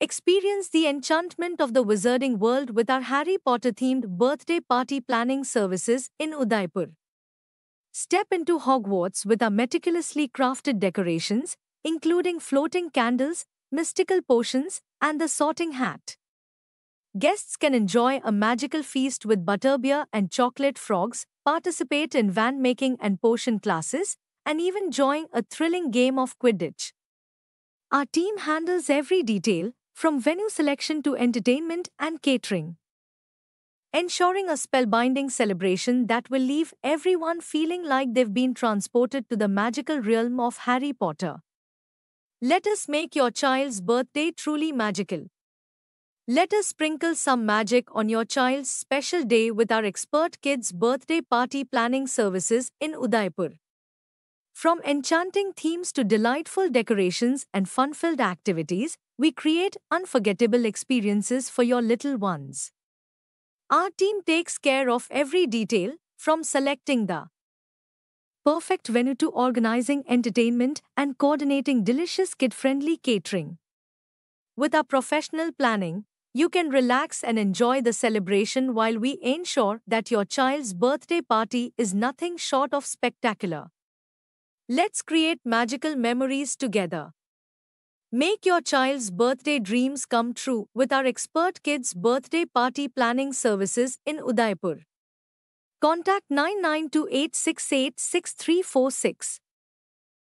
Experience the enchantment of the wizarding world with our Harry Potter themed birthday party planning services in Udaipur. Step into Hogwarts with our meticulously crafted decorations, including floating candles, mystical potions, and the sorting hat. Guests can enjoy a magical feast with butterbeer and chocolate frogs, participate in van making and potion classes, and even join a thrilling game of Quidditch. Our team handles every detail from venue selection to entertainment and catering. Ensuring a spellbinding celebration that will leave everyone feeling like they've been transported to the magical realm of Harry Potter. Let us make your child's birthday truly magical. Let us sprinkle some magic on your child's special day with our expert kids' birthday party planning services in Udaipur. From enchanting themes to delightful decorations and fun filled activities, we create unforgettable experiences for your little ones. Our team takes care of every detail, from selecting the perfect venue to organizing entertainment and coordinating delicious kid friendly catering. With our professional planning, you can relax and enjoy the celebration while we ensure that your child's birthday party is nothing short of spectacular. Let's create magical memories together. Make your child's birthday dreams come true with our expert kids' birthday party planning services in Udaipur. Contact nine nine two eight six eight six three four six.